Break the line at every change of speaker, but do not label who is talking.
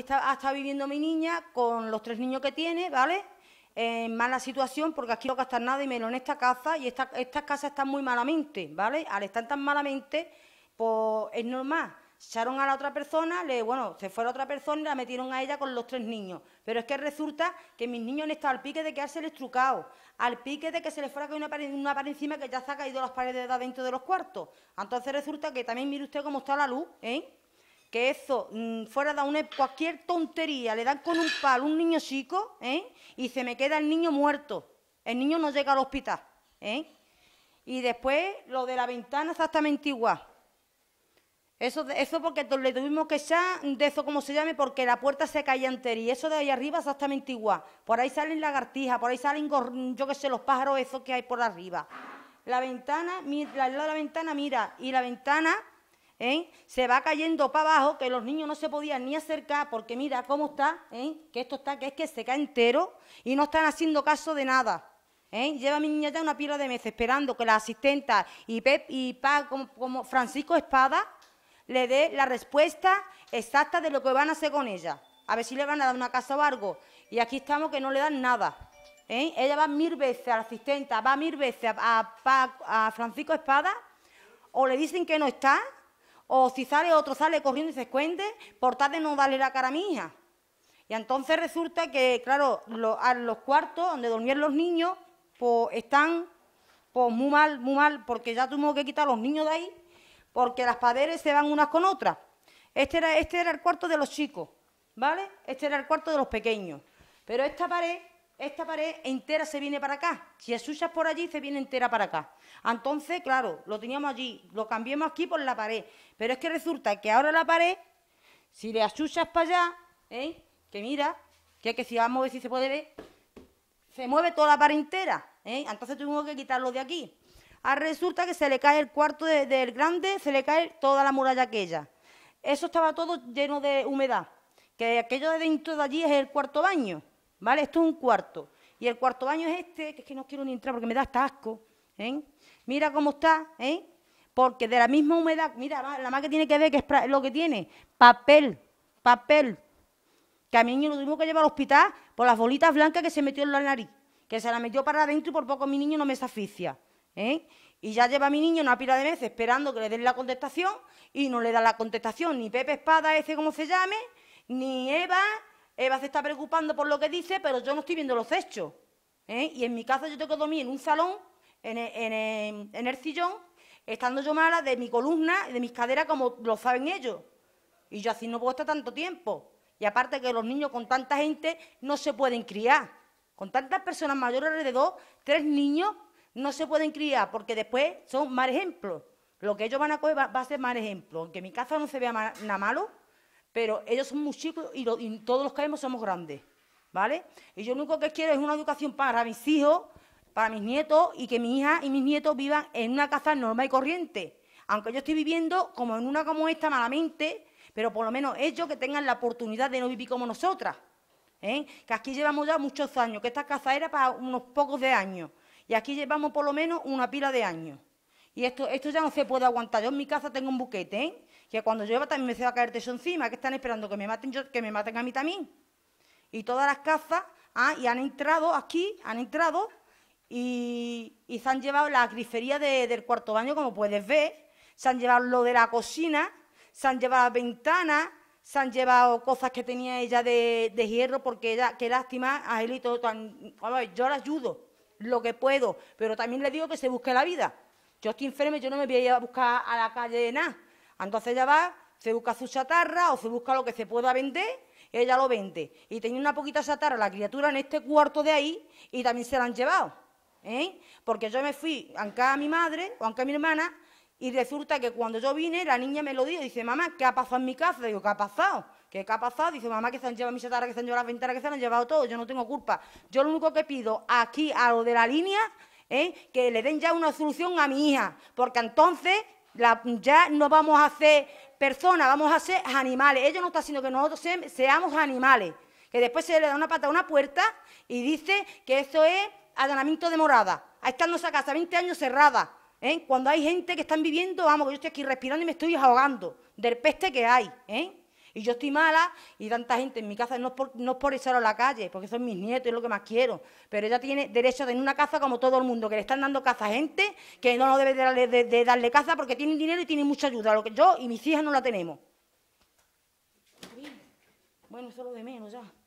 está, viviendo mi niña con los tres niños que tiene, ¿vale? En mala situación porque aquí no gastan nada y menos en esta casa y esta, estas casas están muy malamente, ¿vale? Al estar tan malamente, pues es normal. Echaron a la otra persona, le, bueno, se fue la otra persona y la metieron a ella con los tres niños. Pero es que resulta que mis niños han estado al pique de quedarse estrucados, al pique de que se les fuera a caer una pared, encima que ya se ha caído las paredes de adentro de los cuartos. Entonces resulta que también mire usted cómo está la luz, ¿eh? que eso mm, fuera de una cualquier tontería, le dan con un palo un niño chico, ¿eh? Y se me queda el niño muerto. El niño no llega al hospital, ¿eh? Y después lo de la ventana exactamente igual. Eso, eso porque le tuvimos que echar de eso como se llame, porque la puerta se caía anterior. Y eso de ahí arriba exactamente igual. Por ahí salen lagartijas, por ahí salen, yo qué sé, los pájaros esos que hay por arriba. La ventana, lado de la ventana, mira, y la ventana ¿eh? se va cayendo para abajo, que los niños no se podían ni acercar, porque mira cómo está, ¿eh? que esto está, que es que se cae entero y no están haciendo caso de nada. ¿eh? Lleva a mi niña ya una pila de meses esperando que la asistenta y Pep y como, Francisco Espada, le dé la respuesta exacta de lo que van a hacer con ella. A ver si le van a dar una casa o algo. Y aquí estamos que no le dan nada. ¿eh? Ella va mil veces a la asistenta, va mil veces a, a, a Francisco Espada, o le dicen que no está, o si sale otro, sale corriendo y se cuente, por tarde no vale la cara a Y entonces resulta que, claro, los, los cuartos donde dormían los niños, pues están pues, muy mal, muy mal, porque ya tuvimos que quitar a los niños de ahí, porque las paredes se van unas con otras. Este era, este era el cuarto de los chicos, ¿vale? Este era el cuarto de los pequeños. Pero esta pared esta pared entera se viene para acá. Si es por allí, se viene entera para acá. Entonces, claro, lo teníamos allí, lo cambiamos aquí por la pared. Pero es que resulta que ahora la pared, si le asuchas para allá, ¿eh? que mira, que, que si vamos a ver si se puede ver, se mueve toda la pared entera. ¿eh? Entonces tuvimos que quitarlo de aquí. ...ah, resulta que se le cae el cuarto del grande, se le cae toda la muralla aquella. Eso estaba todo lleno de humedad. Que aquello de dentro de allí es el cuarto baño. ¿vale? Esto es un cuarto. Y el cuarto baño es este, que es que no quiero ni entrar porque me da hasta asco. ¿eh? Mira cómo está, ¿eh? Porque de la misma humedad, mira, la más que tiene que ver que es lo que tiene, papel, papel. Que a mi niño lo tuvimos que llevar al hospital por las bolitas blancas que se metió en la nariz, que se la metió para adentro y por poco mi niño no me saficia. ¿eh? Y ya lleva a mi niño una pila de meses esperando que le den la contestación y no le da la contestación, ni Pepe Espada, ese como se llame, ni Eva, Eva se está preocupando por lo que dice, pero yo no estoy viendo los hechos. ¿eh? Y en mi casa yo tengo que dormir en un salón, en el, sillón, estando yo mala de mi columna, y de mis caderas, como lo saben ellos. Y yo así no puedo estar tanto tiempo. Y aparte que los niños con tanta gente no se pueden criar. Con tantas personas mayores alrededor, tres niños no se pueden criar porque después son mal ejemplos. Lo que ellos van a coger va, a ser mal ejemplo. Aunque mi casa no se vea nada malo, pero ellos son muy chicos y, todos los que vemos somos grandes, ¿vale? Y yo lo único que quiero es una educación para mis hijos, para mis nietos y que mi hija y mis nietos vivan en una casa normal y corriente. Aunque yo estoy viviendo como en una como esta malamente, pero por lo menos ellos que tengan la oportunidad de no vivir como nosotras. ¿eh? Que aquí llevamos ya muchos años, que esta casa era para unos pocos de años. Y aquí llevamos por lo menos una pila de años. Y esto, esto ya no se puede aguantar. Yo en mi casa tengo un buquete, ¿eh? que cuando llueva también me se va a caer eso encima, que están esperando que me maten que me maten a mí también. Y todas las casas, ah, y han entrado aquí, han entrado y, se han llevado la grifería del cuarto baño, como puedes ver, se han llevado lo de la cocina, se han llevado ventanas, se han llevado cosas que tenía ella de, hierro, porque qué lástima, a él y todo, yo la ayudo lo que puedo, pero también le digo que se busque la vida. Yo estoy enferma yo no me voy a ir a buscar a la calle de nada. Entonces ella va, se busca su chatarra o se busca lo que se pueda vender, ella lo vende. Y tenía una poquita chatarra la criatura en este cuarto de ahí y también se la han llevado. ¿eh? Porque yo me fui, aunque a mi madre o aunque a mi hermana, y resulta que cuando yo vine, la niña me lo dijo, dice, mamá, ¿qué ha pasado en mi casa? Digo, ¿qué ha pasado? ¿Qué, ha pasado? Dice, mamá, que se han llevado mi chatarra, que se han llevado las ventanas, que se han llevado todo, yo no tengo culpa. Yo lo único que pido aquí a lo de la línea ¿eh? que le den ya una solución a mi hija, porque entonces ya no vamos a ser personas, vamos a ser animales. Ellos no está haciendo que nosotros seamos animales, que después se le da una pata a una puerta y dice que eso es allanamiento de morada, Ahí está nuestra casa 20 años cerrada. ¿eh? Cuando hay gente que están viviendo, vamos, que yo estoy aquí respirando y me estoy ahogando del peste que hay. ¿eh? Y yo estoy mala y tanta gente en mi casa, no es por, no por a la calle, porque son mis nietos, es lo que más quiero. Pero ella tiene derecho a tener una casa como todo el mundo, que le están dando casa a gente que no debe de darle, de, casa porque tienen dinero y tienen mucha ayuda. Lo que yo y mis hijas no la tenemos. Bueno, eso lo de menos ya.